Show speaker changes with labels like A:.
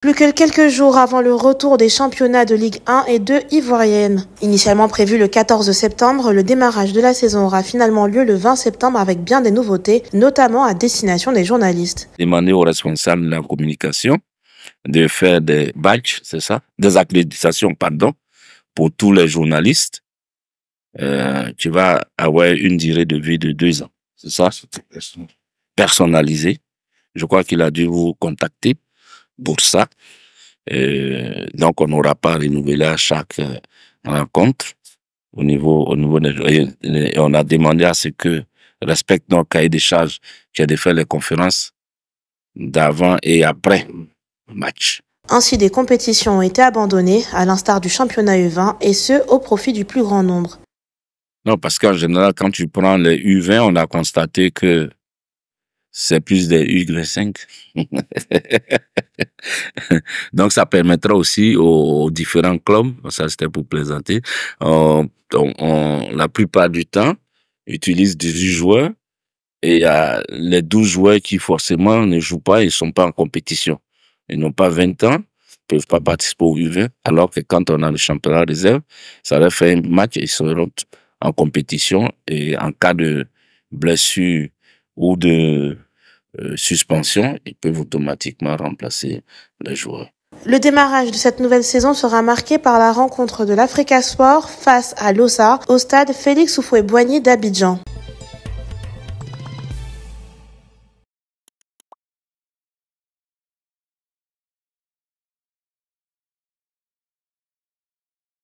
A: plus que quelques jours avant le retour des championnats de Ligue 1 et 2 ivoirienne. Initialement prévu le 14 septembre, le démarrage de la saison aura finalement lieu le 20 septembre avec bien des nouveautés, notamment à destination des journalistes.
B: Demander aux responsables de la communication de faire des badges, c'est ça Des accréditations, pardon, pour tous les journalistes. Euh, tu vas avoir une durée de vie de deux ans, c'est ça Personnalisé. Je crois qu'il a dû vous contacter Boursa. Euh, donc, on n'aura pas renouvelé à chaque euh, rencontre. Au niveau, au niveau on a demandé à ce que respectent nos cahiers des charges qui a de les conférences d'avant et après match.
A: Ainsi, des compétitions ont été abandonnées, à l'instar du championnat U20, et ce, au profit du plus grand nombre.
B: Non, parce qu'en général, quand tu prends les U20, on a constaté que c'est plus des U5. Donc, ça permettra aussi aux, différents clubs, ça c'était pour plaisanter, euh, on, la plupart du temps, utilisent 18 joueurs et euh, les 12 joueurs qui forcément ne jouent pas, ils ne sont pas en compétition. Ils n'ont pas 20 ans, peuvent pas participer au U20, alors que quand on a le championnat réserve, ça leur fait un match, ils seront en compétition et en cas de blessure ou de euh, suspension, ils peuvent automatiquement remplacer le joueur.
A: Le démarrage de cette nouvelle saison sera marqué par la rencontre de l'Africa Sport face à l'Osa au stade Félix Oufoué-Boigny d'Abidjan.